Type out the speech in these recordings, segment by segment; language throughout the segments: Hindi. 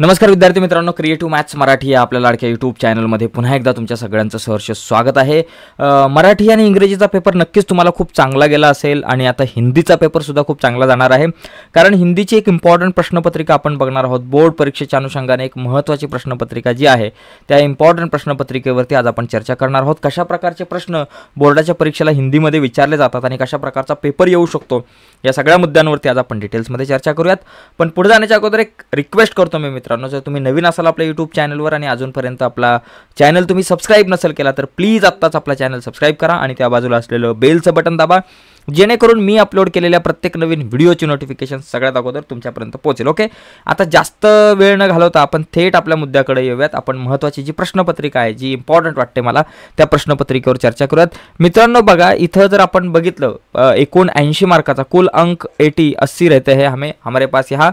नमस्कार विद्यार्थी मित्रांनो क्रिएटिव्ह मॅथ्स मराठी या आपल्या लाडक्या यूट्यूब चॅनलमध्ये पुन्हा एकदा तुमच्या सगळ्यांचं सहर्ष स्वागत आहे मराठी आणि इंग्रजीचा पेपर नक्कीच तुम्हाला खूप चांगला गेला असेल आणि आता हिंदीचा पेपरसुद्धा खूप चांगला जाणार आहे कारण हिंदीची एक इम्पॉर्टंट प्रश्नपत्रिका आपण बघणार आहोत बोर्ड परीक्षेच्या अनुषंगाने एक महत्त्वाची प्रश्नपत्रिका जी आहे त्या इम्पॉर्टंट प्रश्नपत्रिकेवरती आज आपण चर्चा करणार आहोत कशा प्रकारचे प्रश्न बोर्डाच्या परीक्षेला हिंदीमध्ये विचारले जातात आणि कशा प्रकारचा पेपर येऊ शकतो या सगळ्या मुद्द्यांवरती आज आपण डिटेल्समध्ये चर्चा करूयात पण पुढे जाण्याच्या अगोदर एक रिक्वेस्ट करतो मी मित्रांनो जर तुम्ही नवीन असाल आपल्या यूट्यूब चॅनलवर आणि अजूनपर्यंत आपला चॅनल तुम्ही सबस्क्राईब नसेल केला तर प्लीज आत्ताच आपला चॅनल सबस्क्राईब करा आणि त्या बाजूला असलेलं बेलचं बटन दाबा जेणेकरून मी अपलोड केलेल्या प्रत्येक नवीन व्हिडिओची नोटिफिकेशन सगळ्यात अगोदर तुमच्यापर्यंत पोहोचेल ओके आता जास्त वेळ न घालवता आपण थेट आपल्या मुद्द्याकडे येऊयात आपण महत्त्वाची जी प्रश्नपत्रिका आहे जी इम्पॉर्टंट वाटते मला त्या प्रश्नपत्रिकेवर चर्चा करूयात मित्रांनो बघा इथं जर आपण बघितलं एकूण ऐंशी मार्काचा कुल अंक एटी अस्सी रहते हैं हमें हमारे पास यहाँ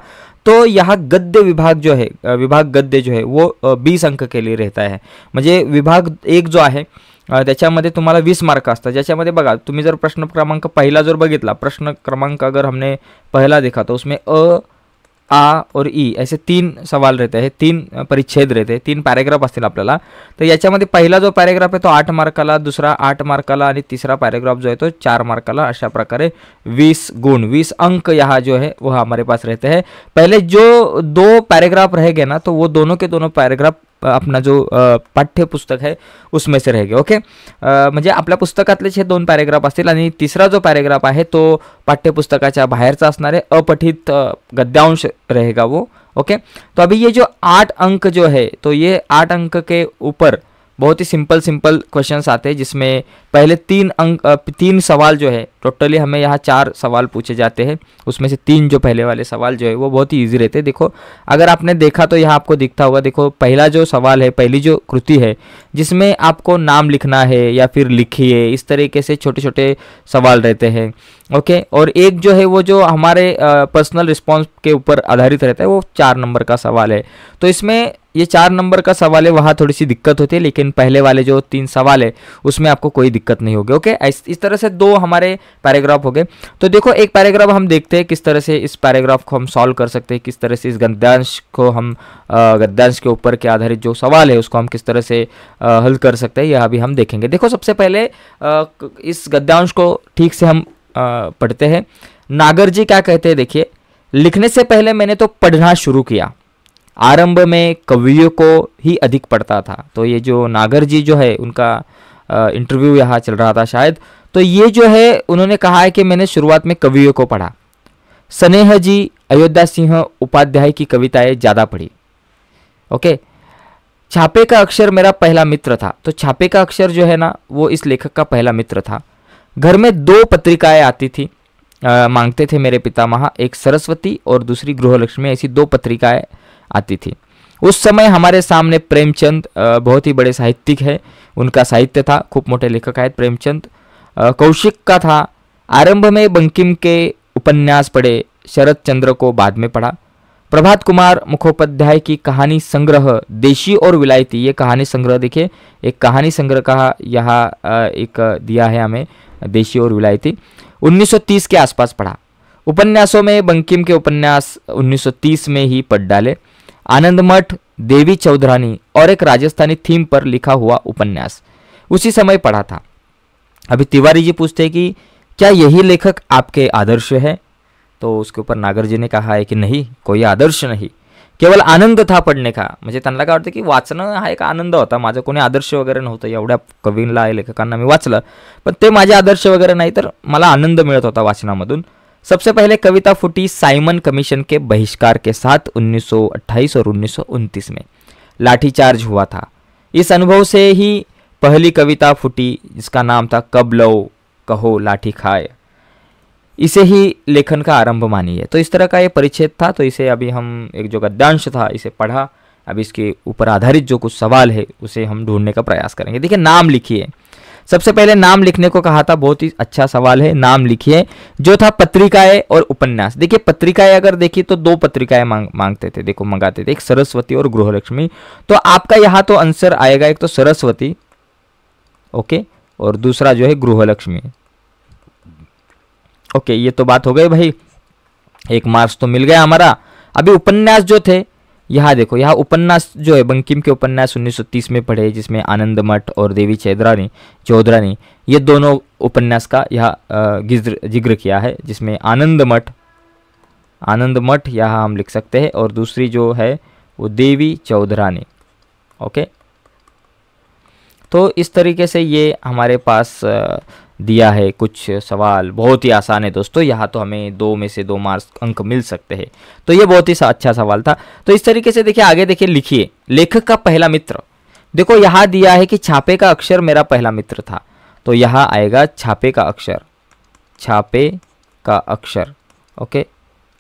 तो यह गद्य विभाग जो है विभाग गद्य जो है वो बीस अंक के लिए रहता है म्हणजे विभाग एक जो आहे अं, त्याच्यामध्ये तुम्हाला वीस मार्क असतात ज्याच्यामध्ये बघा तुम्ही जर प्रश्न क्रमांक पहला जो बघितला प्रश्न क्रमांक अगर हमने पहला देखा तो उसमें अ आ और ई ऐसे तीन सवाल रहते हैं तीन परिच्छेद रहते हैं तीन पॅरेग्राफ असतील आपल्याला तर याच्यामध्ये पहिला जो पैरेग्राफ है तो आठ मार्काला दुसरा आठ मार्काला आणि तिसरा पॅरेग्राफ जो है तो चार मार्काला अशा प्रकारे वीस गुण वीस अंक यहाँ जो है वह हमारे पास रहते हैं पहले जो दो पैराग्राफ रहेंगे ना तो वो दोनों के दोनों पैराग्राफ अपना जो पाठ्य पुस्तक उसमें से रहेगा ओके म्हणजे आपल्या पुस्तकातलेच हे दोन पॅरेग्राफ असतील आणि जो पैरेग्राफ है तो पाठ्यपुस्तका बाहर असणार अपठित गद्यांश रहेगा वो ओके तो अभी ये जो आठ अंक जो है तो ये आठ अंक के ऊपर बहुत ही सिंपल सिंपल क्वेश्चंस आते हैं जिसमें पहले तीन अंक तीन सवाल जो है टोटली हमें यहाँ चार सवाल पूछे जाते हैं उसमें से तीन जो पहले वाले सवाल जो है वो बहुत ही ईजी रहते हैं देखो अगर आपने देखा तो यहाँ आपको दिखता होगा देखो पहला जो सवाल है पहली जो कृति है जिसमें आपको नाम लिखना है या फिर लिखिए इस तरीके से छोटे छोटे सवाल रहते हैं ओके और एक जो है वो जो हमारे पर्सनल रिस्पॉन्स के ऊपर आधारित रहता है वो चार नंबर का सवाल है तो इसमें ये चार नंबर का सवाल है वहाँ थोड़ी सी दिक्कत होती है लेकिन पहले वाले जो तीन सवाल है उसमें आपको कोई दिक्कत नहीं होगी ओके इस, इस तरह से दो हमारे पैराग्राफ हो गए तो देखो एक पैराग्राफ हम देखते हैं किस तरह से इस पैराग्राफ को हम सॉल्व कर सकते हैं किस तरह से इस गद्यांश को हम गद्यांश के ऊपर के आधारित जो सवाल है उसको हम किस तरह से हल कर सकते हैं यह अभी हम देखेंगे देखो सबसे पहले इस गद्यांश को ठीक से हम पढ़ते हैं नागर जी क्या कहते हैं देखिए लिखने से पहले मैंने तो पढ़ना शुरू किया आरंभ में कवियों को ही अधिक पढ़ता था तो ये जो नागर जी जो है उनका इंटरव्यू यहाँ चल रहा था शायद तो ये जो है उन्होंने कहा है कि मैंने शुरुआत में कवियों को पढ़ा स्नेह जी अयोध्या सिंह उपाध्याय की कविताएं ज़्यादा पढ़ी ओके छापे का अक्षर मेरा पहला मित्र था तो छापे का अक्षर जो है ना वो इस लेखक का पहला मित्र था घर में दो पत्रिकाएं आती थी आ, मांगते थे मेरे पिता महा एक सरस्वती और दूसरी गृहलक्ष्मी ऐसी दो पत्रिकाएं आती थी उस समय हमारे सामने प्रेमचंद बहुत ही बड़े साहित्यिक है उनका साहित्य था खूब मोटे लेखक आए प्रेमचंद कौशिक का था आरंभ में बंकिम के उपन्यास पढ़े शरद चंद्र को बाद में पढ़ा प्रभात कुमार मुखोपाध्याय की कहानी संग्रह देशी और विलायती ये कहानी संग्रह देखिए एक कहानी संग्रह का यह एक दिया है हमें देशी और विलायती 1930 के आसपास पढ़ा उपन्यासों में बंकिम के उपन्यास 1930 में ही पढ़ डाले आनंद मठ देवी चौधरानी और एक राजस्थानी थीम पर लिखा हुआ उपन्यास उसी समय पढ़ा था अभी तिवारी जी पूछते कि क्या यही लेखक आपके आदर्श है तो उसके ऊपर नागर जी ने कहा है कि नहीं कोई आदर्श नहीं केवल आनंद था पढ़ने का म्हणजे त्यांना काय वाटतं की वाचणं हा एक आनंद होता माझं कोणी आदर्श वगैरे नव्हतं एवढ्या कवींना लेखकांना मी वाचलं पण ते माझे आदर्श वगैरे नाही तर मला आनंद मिळत होता वाचनामधून सबसे पहले कविता फुटी साइमन कमीशन के बहिष्कार के साथ 1928 और उन्नीस में लाठीचार्ज हुआ था इस अनुभव से ही पहली कविता फुटी जिसका नाम था कब लो कहो लाठी खाए इसे ही लेखन का आरंभ मानिए तो इस तरह का ये परिच्छेद था तो इसे अभी हम एक जो गद्यांश था इसे पढ़ा अब इसके ऊपर आधारित जो कुछ सवाल है उसे हम ढूंढने का प्रयास करेंगे देखिए नाम लिखिए सबसे पहले नाम लिखने को कहा था बहुत ही अच्छा सवाल है नाम लिखिए जो था पत्रिकाएं और उपन्यास देखिए पत्रिकाएं अगर देखिए तो दो पत्रिकाएं मांग मांगते थे देखो मंगाते थे एक सरस्वती और गृहलक्ष्मी तो आपका यहां तो आंसर आएगा एक तो सरस्वती ओके और दूसरा जो है गृहलक्ष्मी ओके ये तो बात हो गई भाई एक मार्क्स तो मिल गया हमारा अभी उपन्यास जो थे यहाँ देखो यहाँ उपन्यास जो है बंकिम के उपन्यास 1930 में पढ़े जिसमें आनंद मठ और देवी चौधरानी चौधरानी ये दोनों उपन्यास का यह जिक्र किया है जिसमें आनंद मठ आनंद मठ यहाँ हम लिख सकते हैं और दूसरी जो है वो देवी चौधरानी ओके तो इस तरीके से ये हमारे पास दिया है कुछ सवाल बहुत ही आसान है दोस्तों यहाँ तो हमें दो में से दो मार्क्स अंक मिल सकते हैं तो ये बहुत ही अच्छा सवाल था तो इस तरीके से देखिए आगे देखिए लिखिए लेखक का पहला मित्र देखो यहाँ दिया है कि छापे का अक्षर मेरा पहला मित्र था तो यहाँ आएगा छापे का अक्षर छापे का अक्षर ओके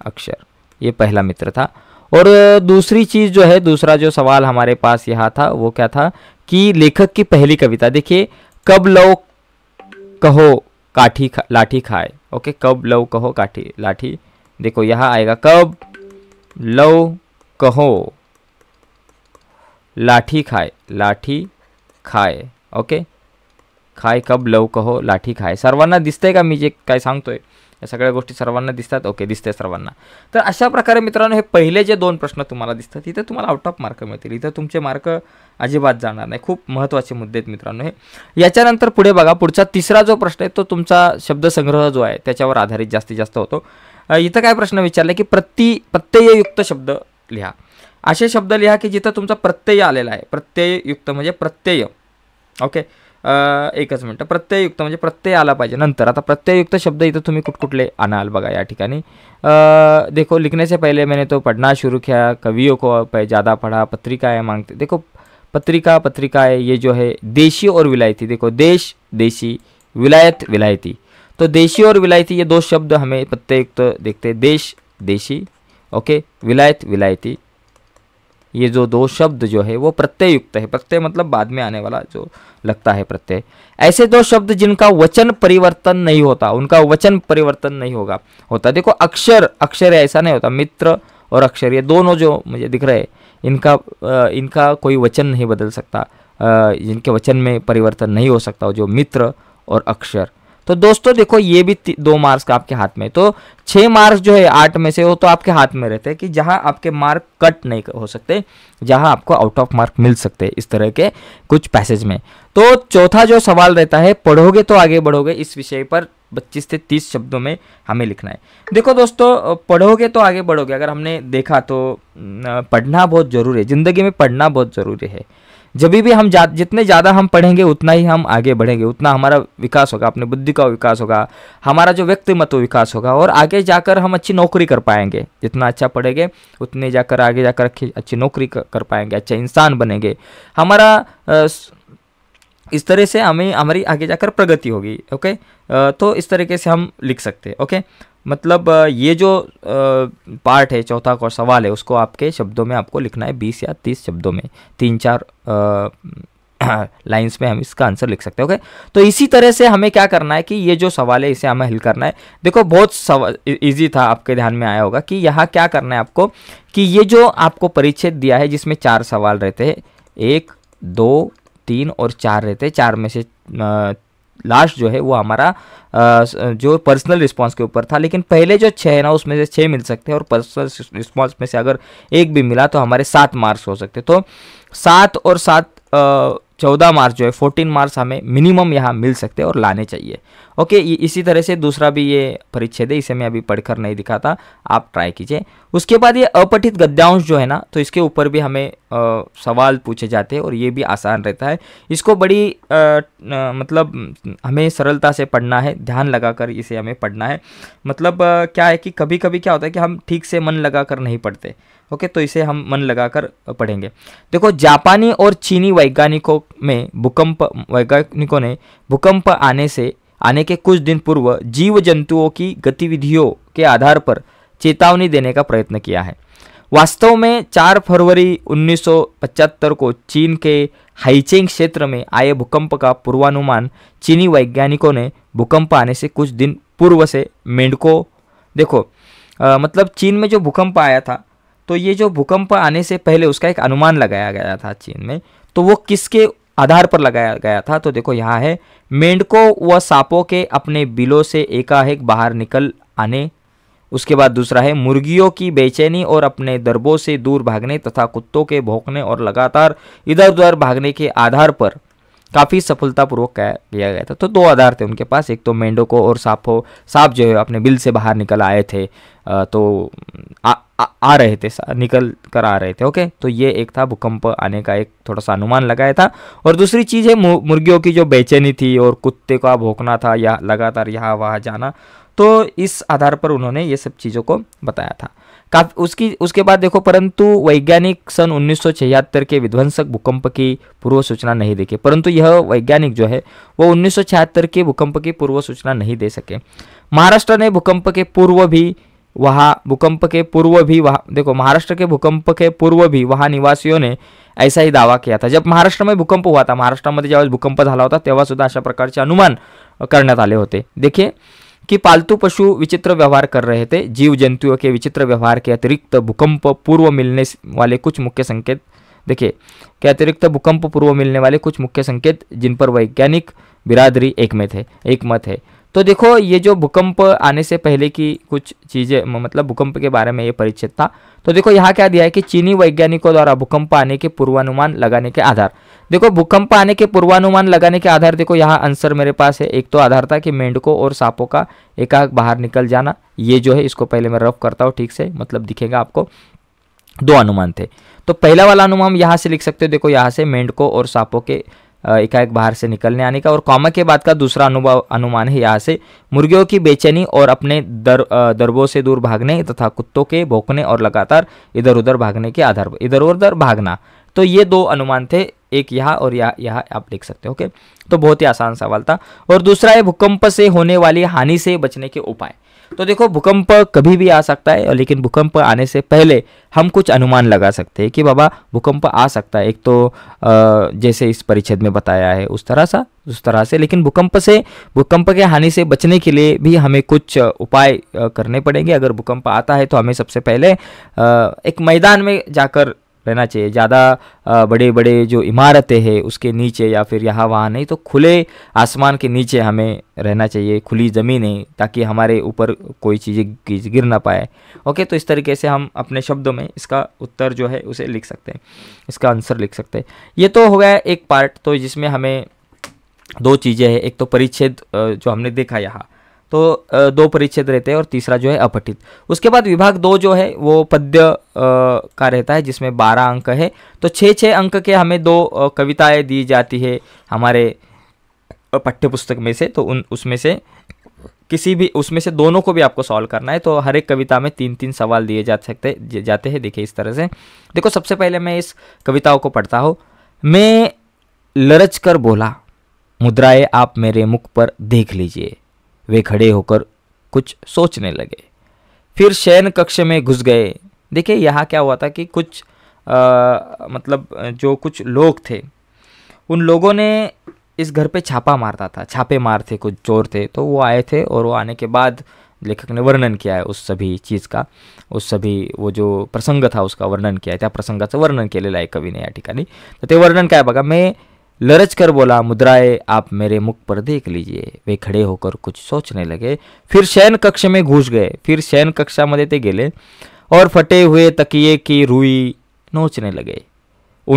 अक्षर ये पहला मित्र था और दूसरी चीज़ जो है दूसरा जो सवाल हमारे पास यहाँ था वो क्या था कि लेखक की पहली कविता देखिए कब लव कहो काठी खा, लाठी खाए ओके कब लव कहो काठी लाठी देखो यहाँ आएगा कब लव कहो लाठी खाए लाठी खाए ओके खाए कब लव कहो लाठी खाय दिस्त है का मी जे काय है या सगळ्या गोष्टी सर्वांना दिसतात ओके दिसते सर्वांना तर अशा प्रकारे मित्रांनो हे पहिले जे दोन प्रश्न तुम्हाला दिसतात इथं तुम्हाला आउट ऑफ मार्क मिळतील इथं तुमचे मार्क अजिबात जाणार नाही खूप महत्त्वाचे मुद्दे आहेत मित्रांनो हे याच्यानंतर पुढे बघा पुढचा तिसरा जो प्रश्न आहे तो तुमचा शब्दसंग्रह जो आहे त्याच्यावर आधारित जास्तीत जास्त होतो इथं काय प्रश्न विचारला की प्रति प्रत्यययुक्त शब्द लिहा असे शब्द लिहा की जिथं तुमचा प्रत्यय आलेला आहे प्रत्यययुक्त म्हणजे प्रत्यय ओके अं, एक मिनट प्रत्ययुक्त मे प्रत्यय आला पाजे नंतर आता प्रत्ययुक्त शब्द इतना तुम्हें कुछ कुछ लेना या अं, देखो लिखने से पहले मैंने तो पढ़ना शुरू किया कवियों को ज़्यादा पढ़ा पत्रिकाएँ मांगते देखो पत्रिका पत्रिकाएँ ये जो है देशी और विलायती देखो देश देशी विलायत विलायती तो देशी और विलायती ये दो शब्द हमें प्रत्ययुक्त देखते देश देशी ओके विलायत विलायती ये जो दो शब्द जो है वो प्रत्यय युक्त है प्रत्यय मतलब बाद में आने वाला जो लगता है प्रत्यय ऐसे दो शब्द जिनका वचन परिवर्तन नहीं होता उनका वचन परिवर्तन नहीं होगा होता देखो अक्षर अक्षर ऐसा नहीं होता मित्र और अक्षर ये दोनों जो मुझे दिख रहे हैं इनका इनका कोई वचन नहीं बदल सकता जिनके वचन में परिवर्तन नहीं हो सकता जो मित्र और अक्षर तो दोस्तों देखो ये भी दो मार्क्स का आपके हाथ में तो छः मार्क्स जो है आठ में से वो तो आपके हाथ में रहते हैं कि जहां आपके मार्क कट नहीं हो सकते जहां आपको आउट ऑफ मार्क मिल सकते इस तरह के कुछ पैसेज में तो चौथा जो सवाल रहता है पढ़ोगे तो आगे बढ़ोगे इस विषय पर पच्चीस से तीस शब्दों में हमें लिखना है देखो दोस्तों पढ़ोगे तो आगे बढ़ोगे अगर हमने देखा तो पढ़ना बहुत ज़रूरी है ज़िंदगी में पढ़ना बहुत ज़रूरी है जब भी हम जा, जितने ज़्यादा हम पढ़ेंगे उतना ही हम आगे बढ़ेंगे उतना हमारा विकास होगा अपने बुद्धि का विकास होगा हमारा जो व्यक्तिमत्व विकास होगा और आगे जाकर हम अच्छी नौकरी कर पाएंगे जितना अच्छा पढ़ेंगे उतने जाकर आगे जाकर अच्छी नौकरी कर पाएंगे अच्छा इंसान बनेंगे हमारा इस तरह से हमें हमारी आगे जाकर प्रगति होगी ओके तो इस तरीके से हम लिख सकते ओके मतलब ये जो पार्ट है चौथा और सवाल है उसको आपके शब्दों में आपको लिखना है बीस या तीस शब्दों में तीन चार लाइंस में हम इसका आंसर लिख सकते हैं ओके तो इसी तरह से हमें क्या करना है कि ये जो सवाल है इसे हमें हल करना है देखो बहुत इजी ईजी था आपके ध्यान में आया होगा कि यहाँ क्या करना है आपको कि ये जो आपको परिच्छेद दिया है जिसमें चार सवाल रहते हैं एक दो तीन और चार रहते हैं चार में से लास्ट जो है वो हमारा जो पर्सनल रिस्पॉन्स के ऊपर था लेकिन पहले जो छः है ना उसमें से छः मिल सकते हैं और पर्सनल रिस्पॉन्स में से अगर एक भी मिला तो हमारे सात मार्क्स हो सकते तो सात और सात चौदह मार्च जो है फोर्टीन मार्क्स हमें मिनिमम यहाँ मिल सकते हैं और लाने चाहिए ओके इसी तरह से दूसरा भी ये परिच्छेद है इसे मैं अभी पढ़कर नहीं दिखाता आप ट्राई कीजिए उसके बाद ये अपठित गद्यांश जो है ना तो इसके ऊपर भी हमें आ, सवाल पूछे जाते हैं और ये भी आसान रहता है इसको बड़ी आ, न, मतलब हमें सरलता से पढ़ना है ध्यान लगाकर इसे हमें पढ़ना है मतलब आ, क्या है कि कभी कभी क्या होता है कि हम ठीक से मन लगाकर नहीं पढ़ते ओके तो इसे हम मन लगाकर पढ़ेंगे देखो जापानी और चीनी वैज्ञानिकों में भूकंप वैज्ञानिकों ने भूकंप आने से आने के कुछ दिन पूर्व जीव जंतुओं की गतिविधियों के आधार पर चेतावनी देने का प्रयत्न किया है वास्तव में 4 फरवरी 1975 को चीन के हाइचेंग क्षेत्र में आए भूकंप का पूर्वानुमान चीनी वैज्ञानिकों ने भूकंप आने से कुछ दिन पूर्व से मेंढको देखो आ, मतलब चीन में जो भूकंप आया था तो ये जो भूकंप आने से पहले उसका एक अनुमान लगाया गया था चीन में तो वो किसके आधार पर लगाया गया था तो देखो यहाँ है मेंढकों व सांपों के अपने बिलों से एकाएक बाहर निकल आने उसके बाद दूसरा है मुर्गियों की बेचैनी और अपने दरबों से दूर भागने तथा कुत्तों के भौंकने और लगातार इधर उधर भागने के आधार पर काफ़ी सफलतापूर्वक किया गया था तो दो आधार थे उनके पास एक तो मेंढो को और सांपो सांप जो है अपने बिल से बाहर निकल आए थे तो आ, आ, आ रहे थे निकल कर आ रहे थे ओके तो ये एक था भूकंप आने का एक थोड़ा सा अनुमान लगाया था और दूसरी चीज़ है मुर्गियों की जो बेचैनी थी और कुत्ते का भोंकना था या लगातार यहाँ वहाँ जाना तो इस आधार पर उन्होंने ये सब चीज़ों को बताया था काफी उसकी उसके बाद देखो परंतु वैज्ञानिक सन उन्नीस के विध्वंसक भूकंप की पूर्व सूचना नहीं देखे परंतु यह वैज्ञानिक जो है वो उन्नीस के भूकंप की पूर्व सूचना नहीं दे सके महाराष्ट्र ने भूकंप के पूर्व भी वहाँ भूकंप के पूर्व भी वहाँ देखो महाराष्ट्र के भूकंप के पूर्व भी वहाँ निवासियों ने ऐसा ही दावा किया था जब महाराष्ट्र में भूकंप हुआ था महाराष्ट्र में जब भूकंप झाला होता तेव्हा सुद्धा अशा प्रकारचे अनुमान करण्यात आले होते देखिए कि पालतू पशु विचित्र व्यवहार कर रहे थे जीव जंतुओं के विचित्र व्यवहार के अतिरिक्त भूकंप पूर्व मिलने वाले कुछ मुख्य संकेत देखिए के अतिरिक्त भूकंप पूर्व मिलने वाले कुछ मुख्य संकेत जिन पर वैज्ञानिक बिरादरी एक है थे एक मत है तो देखो ये जो भूकंप आने से पहले की कुछ चीज़ें मतलब भूकंप के बारे में ये परिचित था तो देखो यहाँ क्या दिया है कि चीनी वैज्ञानिकों द्वारा भूकंप आने के पूर्वानुमान लगाने के आधार देखो भूकंप आने के पूर्वानुमान लगाने के आधार देखो यहाँ आंसर मेरे पास है एक तो आधार था कि मेंढकों और सांपों का एकाक बाहर निकल जाना ये जो है इसको पहले मैं रफ करता हूँ ठीक से मतलब दिखेगा आपको दो अनुमान थे तो पहला वाला अनुमान यहाँ से लिख सकते हो देखो यहाँ से मेंढकों और सांपों के एकाएक बाहर से निकलने आने का और कॉमा के बाद का दूसरा अनुभव अनुमान है यहाँ से मुर्गियों की बेचैनी और अपने दर दरबों से दूर भागने तथा कुत्तों के भोंकने और लगातार इधर उधर भागने के आधार पर इधर उधर भागना तो ये दो अनुमान थे एक यहाँ और यहाँ यहाँ आप लिख सकते हो ओके तो बहुत ही आसान सवाल था और दूसरा है भूकंप से होने वाली हानि से बचने के उपाय तो देखो भूकंप कभी भी आ सकता है लेकिन भूकंप आने से पहले हम कुछ अनुमान लगा सकते हैं कि बाबा भूकंप आ सकता है एक तो जैसे इस परिच्छेद में बताया है उस तरह सा उस तरह से लेकिन भूकंप से भूकंप के हानि से बचने के लिए भी हमें कुछ उपाय करने पड़ेंगे अगर भूकंप आता है तो हमें सबसे पहले एक मैदान में जाकर रहना चाहिए ज़्यादा बड़े बड़े जो इमारतें हैं उसके नीचे या फिर यहाँ वहाँ नहीं तो खुले आसमान के नीचे हमें रहना चाहिए खुली ज़मीन है ताकि हमारे ऊपर कोई चीज़ें गिर ना पाए ओके तो इस तरीके से हम अपने शब्दों में इसका उत्तर जो है उसे लिख सकते हैं इसका आंसर लिख सकते हैं ये तो हो गया एक पार्ट तो जिसमें हमें दो चीज़ें हैं एक तो परिच्छेद जो हमने देखा यहाँ तो दो परिच्छेद रहते हैं और तीसरा जो है अपठित उसके बाद विभाग दो जो है वो पद्य का रहता है जिसमें बारह अंक है तो छः छः अंक के हमें दो कविताएं दी जाती है हमारे पुस्तक में से तो उन उसमें से किसी भी उसमें से दोनों को भी आपको सॉल्व करना है तो हर एक कविता में तीन तीन सवाल दिए जा सकते जाते हैं देखिए इस तरह से देखो सबसे पहले मैं इस कविताओं को पढ़ता हूँ मैं लरच कर बोला मुद्राएं आप मेरे मुख पर देख लीजिए वे खड़े होकर कुछ सोचने लगे फिर शयन कक्ष में घुस गए देखिए यहाँ क्या हुआ था कि कुछ आ, मतलब जो कुछ लोग थे उन लोगों ने इस घर पे छापा मारता था छापे मार थे कुछ चोर थे तो वो आए थे और वो आने के बाद लेखक ने वर्णन किया है उस सभी चीज़ का उस सभी वो जो प्रसंग था उसका वर्णन किया है त्या प्रसंगाचं वर्णन केलेलं आहे कवीने या ठिकाणी तर ते वर्णन काय बघा मैं लरच कर बोला मुद्राए आप मेरे मुख पर देख लीजिए वे खडे होकर कुछ सोचने लगे फिर शयन कक्ष में घुस गए फिर शयन मदे ते गेले और फटे हुए तकिए की रुई नोचने लगे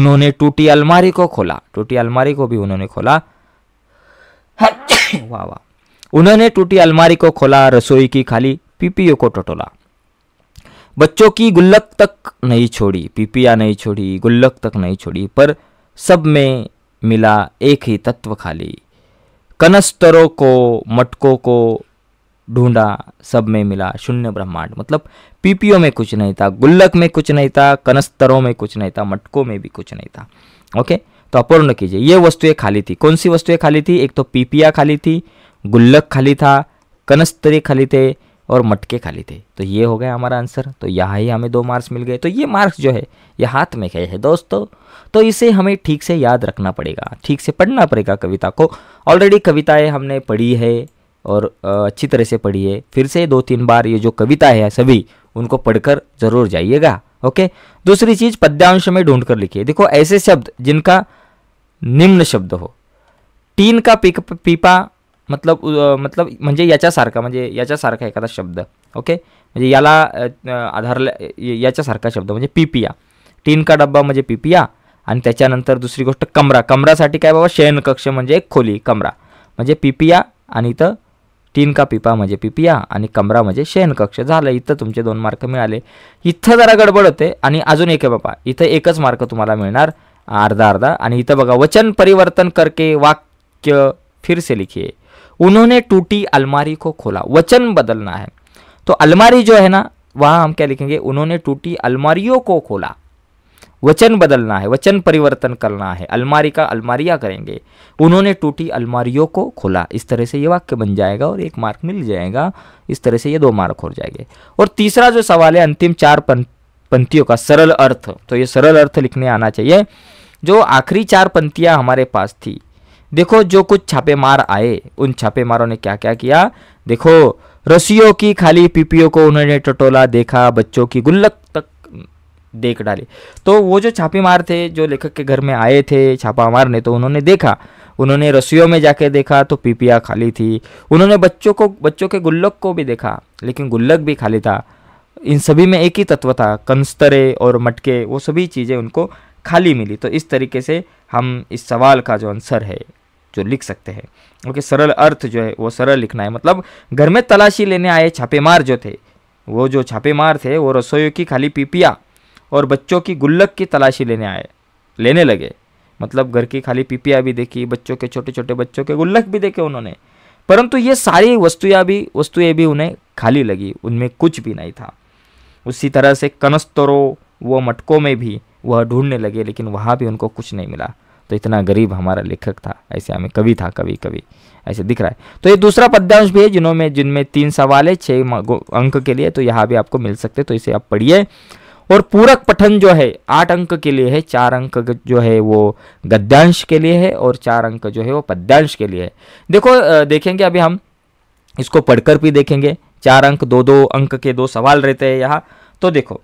उन्होंने टूटी अलमारी को खोला टूटी अलमारी को भी उन्होंने खोला वाह वाह उन्होंने टूटी अलमारी को खोला रसोई की खाली पीपीओ को टटोला बच्चों की गुल्लक तक नहीं छोड़ी पीपिया नहीं छोड़ी गुल्लक तक नहीं छोड़ी पर सब में मिला एक ही तत्व खाली कनस्तरों को मटकों को ढूंढा सब में मिला शून्य ब्रह्मांड मतलब पीपीओ में कुछ नहीं था गुल्लक में कुछ नहीं था कनस्तरों में कुछ नहीं था मटकों में भी कुछ नहीं था ओके तो अपूर्ण कीजिए ये वस्तुएं खाली थी कौन सी वस्तुएं खाली थी एक तो पीपिया खाली थी गुल्लक खाली था कनस्तरे खाली थे और मटके खाली थे तो ये हो गया हमारा आंसर तो यहाँ ही हमें दो मार्क्स मिल गए तो ये मार्क्स जो है ये हाथ में गए है दोस्तों तो इसे हमें ठीक से याद रखना पड़ेगा ठीक से पढ़ना पड़ेगा कविता को ऑलरेडी कविताएँ हमने पढ़ी है और अच्छी तरह से पढ़ी है फिर से दो तीन बार ये जो कविता है सभी उनको पढ़कर जरूर जाइएगा ओके दूसरी चीज़ पद्यांश में ढूंढ कर लिखिए देखो ऐसे शब्द जिनका निम्न शब्द हो टीन का पीपा मतलब मतलब म्हणजे याच्यासारखा म्हणजे याच्यासारखा एखादा शब्द ओके म्हणजे याला आधारल्या याच्यासारखा शब्द म्हणजे पिपिया टीन का डब्बा म्हणजे पिपिया आणि त्याच्यानंतर दुसरी गोष्ट कमरा कमरासाठी काय बाबा शयनकक्ष म्हणजे एक खोली कमरा म्हणजे पिपिया आणि इथं टीन का पिपा म्हणजे पिपिया आणि कमरा म्हणजे शयनकक्ष झालं इथं तुमचे दोन मार्क मिळाले इथं जरा गडबड होते आणि अजून एक आहे बाबा इथं एकच मार्क तुम्हाला मिळणार अर्धा अर्धा आणि इथं बघा वचन परिवर्तन करके वाक्य फिरसे लिखे उन्होंने टूटी अलमारी को खोला वचन बदलना है तो अलमारी जो है ना वहां हम क्या लिखेंगे उन्होंने टूटी अलमारियों को खोला वचन बदलना है वचन परिवर्तन करना है अलमारी का अलमारिया करेंगे उन्होंने टूटी अलमारियों को खोला इस तरह से ये वाक्य बन जाएगा और एक मार्क मिल जाएगा इस तरह से ये दो मार्क हो जाएंगे और तीसरा जो सवाल है अंतिम चार पंक्तियों का सरल अर्थ तो ये सरल अर्थ लिखने आना चाहिए जो आखिरी चार पंक्तियां हमारे पास थी देखो जो कुछ छापेमार आए उन छापेमारों ने क्या क्या किया देखो रसियों की खाली पीपीओ को उन्होंने टटोला देखा बच्चों की गुल्लक तक देख डाली तो वो जो छापेमार थे जो लेखक के घर में आए थे छापा मारने तो उन्होंने देखा उन्होंने रसियों में जाके देखा तो पीपिया खाली थी उन्होंने बच्चों को बच्चों के गुल्लक को भी देखा लेकिन गुल्लक भी खाली था इन सभी में एक ही तत्व था कंस्तरे और मटके वो सभी चीज़ें उनको खाली मिली तो इस तरीके से हम इस सवाल का जो आंसर है जो लिख सकते हैं ओके सरल अर्थ जो है वो सरल लिखना है मतलब घर में तलाशी लेने आए छापेमार जो थे वो जो छापेमार थे वो रसोई की खाली पीपिया और बच्चों की गुल्लक की तलाशी लेने आए लेने लगे मतलब घर की खाली पीपिया भी देखी बच्चों के छोटे छोटे बच्चों के गुल्लक भी देखे उन्होंने परंतु ये सारी वस्तुया भी वस्तुएं भी उन्हें खाली लगी उनमें कुछ भी नहीं था उसी तरह से कनस्तरों व मटकों में भी वह ढूंढने लगे लेकिन वहाँ भी उनको कुछ नहीं मिला तो इतना गरीब हमारा लेखक था ऐसे हमें कवि था कवि कवि ऐसे दिख रहा है तो ये दूसरा पद्यांश भी है जिन्होंने जिनमें तीन सवाल है छः अंक के लिए तो यहाँ भी आपको मिल सकते तो इसे आप पढ़िए और पूरक पठन जो है आठ अंक के लिए है चार अंक जो है वो गद्यांश के लिए है और चार अंक जो है वो पद्यांश के लिए है देखो देखेंगे अभी हम इसको पढ़कर भी देखेंगे चार अंक दो दो अंक के दो सवाल रहते हैं यहाँ तो देखो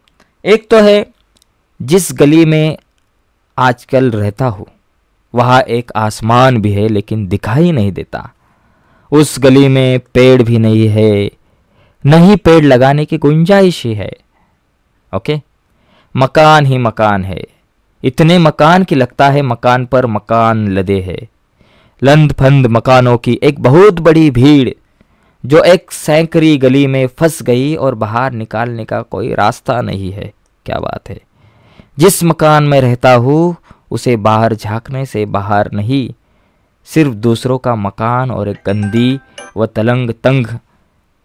एक तो है जिस गली में आजकल रहता हूँ वहाँ एक आसमान भी है लेकिन दिखाई नहीं देता उस गली में पेड़ भी नहीं है नहीं पेड़ लगाने की गुंजाइश ही है ओके मकान ही मकान है इतने मकान की लगता है मकान पर मकान लदे है लंद फंद मकानों की एक बहुत बड़ी भीड़ जो एक सैकड़ी गली में फंस गई और बाहर निकालने का कोई रास्ता नहीं है क्या बात है जिस मकान में रहता हूँ उसे बाहर झांकने से बाहर नहीं सिर्फ दूसरों का मकान और एक गंदी व तलंग तंग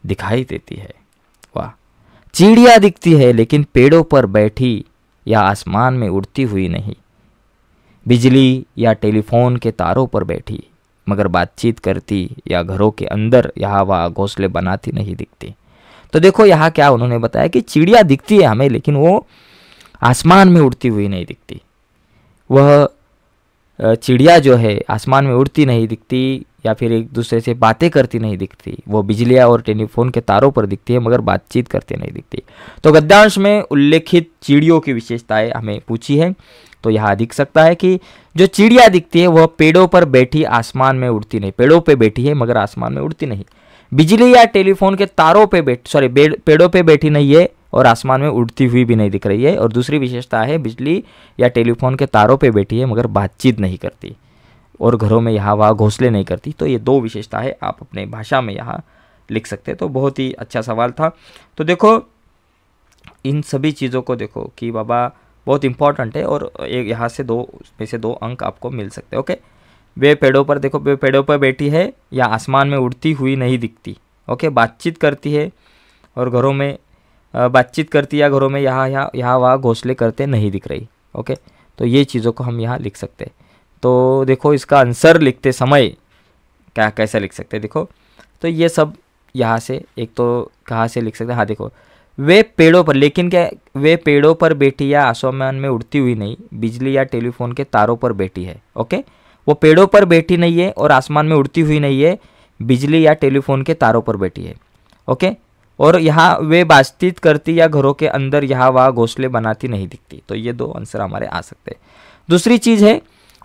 दिखाई देती है वाह चिड़िया दिखती है लेकिन पेड़ों पर बैठी या आसमान में उड़ती हुई नहीं बिजली या टेलीफोन के तारों पर बैठी मगर बातचीत करती या घरों के अंदर यहाँ वहाँ घोंसले बनाती नहीं दिखती तो देखो यहाँ क्या उन्होंने बताया कि चिड़िया दिखती है हमें लेकिन वो आसमान में उड़ती हुई नहीं दिखती वह चिड़िया जो है आसमान में उड़ती नहीं दिखती या फिर एक दूसरे से बातें करती नहीं दिखती वो बिजलियाँ और टेलीफोन के तारों पर दिखती है मगर बातचीत करते नहीं दिखती तो गद्यांश में उल्लेखित चिड़ियों की विशेषताएं हमें पूछी है तो यहाँ दिख सकता है कि जो चिड़िया दिखती है वह पेड़ों पर बैठी आसमान में उड़ती नहीं पेड़ों पर पे बैठी है मगर आसमान में उड़ती नहीं बिजली या टेलीफोन के तारों पर बैठ सॉरी पेड़ों पर बैठी नहीं है और आसमान में उड़ती हुई भी नहीं दिख रही है और दूसरी विशेषता है बिजली या टेलीफोन के तारों पर बैठी है मगर बातचीत नहीं करती और घरों में यहाँ वहाँ घोंसले नहीं करती तो ये दो विशेषता है आप अपने भाषा में यहाँ लिख सकते तो बहुत ही अच्छा सवाल था तो देखो इन सभी चीज़ों को देखो कि बाबा बहुत इंपॉर्टेंट है और एक यहाँ से दो में से दो अंक आपको मिल सकते हैं ओके वे पेड़ों पर देखो वे पेड़ों पर बैठी है या आसमान में उड़ती हुई नहीं दिखती ओके बातचीत करती है और घरों में बातचीत करती या घरों में यहाँ यहाँ यहाँ वहाँ घोसले करते नहीं दिख रही ओके तो ये चीज़ों को हम यहाँ लिख सकते तो देखो इसका आंसर लिखते समय क्या कैसा लिख सकते देखो तो ये सब यहाँ से एक तो कहाँ से लिख सकते हाँ देखो वे पेड़ों पर लेकिन क्या वे पेड़ों पर बैठी या आसमान में उड़ती हुई नहीं बिजली या टेलीफोन के तारों पर बैठी है ओके वो पेड़ों पर बैठी नहीं है और आसमान में उड़ती हुई नहीं है बिजली या टेलीफोन के तारों पर बैठी है ओके और यहाँ वे बातचीत करती या घरों के अंदर यहाँ वहाँ घोंसले बनाती नहीं दिखती तो ये दो आंसर हमारे आ सकते हैं दूसरी चीज़ है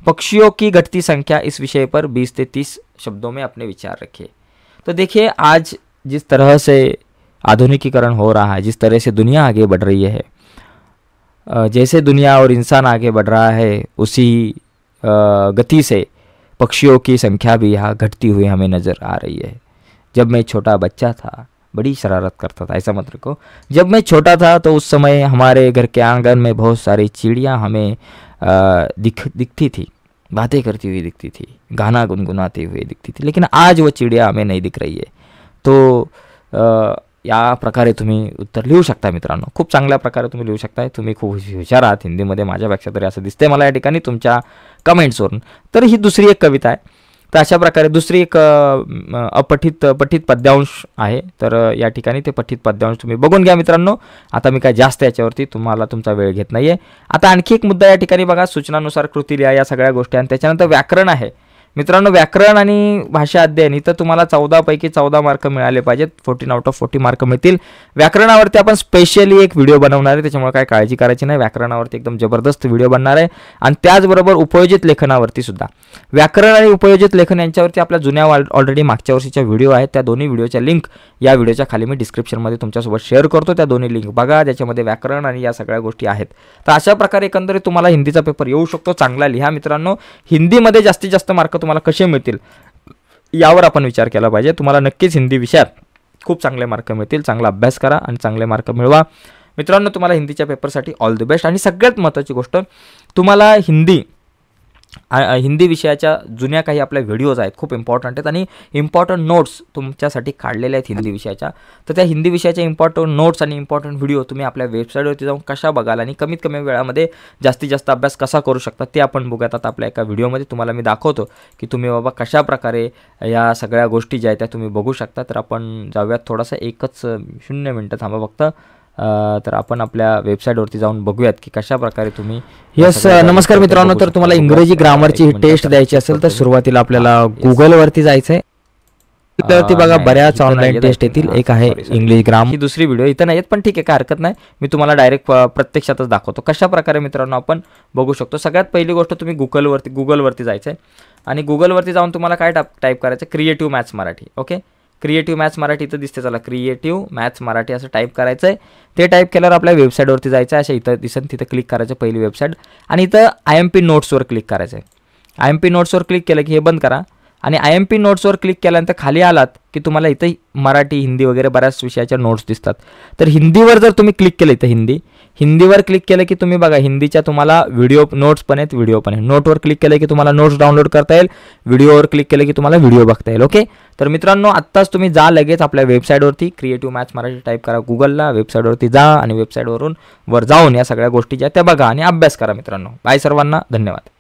पक्षियों की घटती संख्या इस विषय पर 20 से 30 शब्दों में अपने विचार रखिए तो देखिए आज जिस तरह से आधुनिकीकरण हो रहा है जिस तरह से दुनिया आगे बढ़ रही है जैसे दुनिया और इंसान आगे बढ़ रहा है उसी गति से पक्षियों की संख्या भी यहाँ घटती हुई हमें नज़र आ रही है जब मैं छोटा बच्चा था बड़ी शरारत करता था ऐसा मत रखो जब मैं छोटा था तो उस समय हमारे घर के आंगन में बहुत सारी चिड़ियाँ हमें दिख दिखती थी बातें करती हुई दिखती थी गाना गुनगुनाते हुए दिखती थी लेकिन आज वो चिड़िया हमें नहीं दिख रही है तो आ, या प्रकारे तुम्ही उत्तर लिहू शकता मित्रांनो खूप चांगल्या प्रकारे तुम्ही लिहू शकताय तुम्ही खूप हुशार आहात हिंदीमध्ये माझ्यापेक्षा तरी असं दिसतंय मला या ठिकाणी तुमच्या कमेंट्सवरून तर ही दुसरी एक कविता आहे तर अशा प्रकारे दुसरी एक अपठित पठित पद्यांश आहे तर या ठिकाणी ते पठित पद्यांश तुम्ही बघून घ्या मित्रांनो आता मी काय जास्त याच्यावरती तुम्हाला तुमचा वेळ घेत नाही आहे आता आणखी एक मुद्दा या ठिकाणी बघा सूचनानुसार कृती लिहा या सगळ्या गोष्टी आणि त्याच्यानंतर व्याकरण आहे मित्रांनो व्याकरण आणि भाषा अध्ययन इथं तुम्हाला चौदापैकी चौदा मार्क मिळाले पाहिजेत fourteen out of forty mark मिळतील व्याकरणावरती आपण स्पेशली एक व्हिडिओ बनवणार आहे त्याच्यामुळे काय काळजी करायची नाही व्याकरणावरती एकदम जबरदस्त व्हिडिओ बनणार आहे आणि त्याचबरोबर उपयोजित लेखनावरती सुद्धा व्याकरण आणि उपयोजित लेखन यांच्यावरती आपल्या जुन्या ऑलरेडी मागच्या वर्षीच्या व्हिडिओ आहेत त्या दोन्ही व्हिडिओच्या लिंक या व्हिडिओच्या खाली मी डिस्क्रिप्शनमध्ये तुमच्यासोबत शेअर करतो त्या दोन्ही लिंक बघा ज्याच्यामध्ये व्याकरण आणि या सगळ्या गोष्टी आहेत तर अशा प्रकारे एकंदरीत तुम्हाला हिंदीचा पेपर येऊ शकतो चांगला लिहा मित्रांनो हिंदीमध्ये जास्तीत जास्त मार्क तुम्हाला कसे मिळतील यावर आपण विचार केला पाहिजे तुम्हाला नक्कीच हिंदी विषयात खूप चांगले मार्क मिळतील चांगला अभ्यास करा आणि चांगले मार्क मिळवा मित्रांनो तुम्हाला हिंदीच्या पेपरसाठी ऑल द बेस्ट आणि सगळ्यात महत्त्वाची गोष्ट तुम्हाला हिंदी हिंदी विषयाच्या जुन्या काही आपल्या व्हिडिओज आहेत खूप इम्पॉर्टंट आहेत आणि इम्पॉर्टंट नोट्स तुमच्यासाठी काढलेल्या आहेत हिंदी विषयाच्या तर त्या हिंदी विषयाच्या इम्पॉर्टंट नोट्स आणि इम्पॉर्टंट व्हिडिओ तुम्ही आपल्या वेबसाईटवरती जाऊन कशा बघाल आणि कमीत कमी वेळामध्ये जास्तीत जास्त अभ्यास कसा करू शकता ते आपण बघूयात आता आपल्या एका व्हिडिओमध्ये तुम्हाला मी दाखवतो की तुम्ही बाबा कशा प्रकारे या सगळ्या गोष्टी ज्या आहेत त्या तुम्ही बघू शकता तर आपण जाऊयात थोडासा एकच शून्य मिनटं थांबा फक्त तर आपण आपल्या वेबसाईटवरती जाऊन बघूयात की कशा प्रकारे तुम्ही यस नमस्कार मित्रांनो तर तुम्हाला इंग्रजी ग्रामरची ही टेस्ट द्यायची असेल तर सुरुवातीला आपल्याला गुगलवरती जायचं आहे बघा बऱ्याच ऑनलाईन टेस्ट येतील एक आहे इंग्लिश ग्राम ही दुसरी व्हिडिओ इथं नाही येत पण ठीक आहे काय हरकत नाही मी तुम्हाला डायरेक्ट प्रत्यक्षातच दाखवतो कशा प्रकारे मित्रांनो आपण बघू शकतो सगळ्यात पहिली गोष्ट तुम्ही गुगलवरती गुगलवरती जायचं आहे आणि गुगलवरती जाऊन तुम्हाला काय टाइप टाईप करायचं creative maths Marathi okay creative maths Marathi इथं दिसते चला क्रिएटिव मैथ्स मराठी असं टाईप करायचं आहे ते टाईप केल्यावर आपल्या वेबसाईटवरती जायचं आहे अशा इथं दिसन क्लिक करायचं पहली वेबसाइट आणि इथं आय एम पी नोट्सवर क्लिक करायचं आहे एम पी नोट्सवर क्लिक के लिए हे बंद करा आणि आय एम पी नोट्सवर क्लिक केल्यानंतर खाली आलात की तुम्हाला इथं मराठी हिंदी वगैरे बऱ्याच विषयाच्या नोट्स दिसतात तर हिंदीवर जर तुम्ही क्लिक केलं इथं हिंदी हिंदीवर क्लिक केलं की तुम्ही बघा हिंदीच्या तुम्हाला व्हिडिओ नोट्स पण आहेत व्हिडिओ पण आहेत नोटवर क्लिक केलं की तुम्हाला नोट्स डाउनलोड करता येईल व्हिडिओवर क्लिक केलं की तुम्हाला व्हिडिओ बघता येईल ओके तर मित्रांनो आत्ताच तुम्ही जा लगेच आपल्या वेबसाईटवरती क्रिएटिव्ह मॅथ्स मराठी टाईप करा गुगलला वेबसाईटवरती जा आणि वेबसाईटवरून वर जाऊन या सगळ्या गोष्टी ज्या त्या बघा आणि अभ्यास करा मित्रांनो बाय सर्वांना धन्यवाद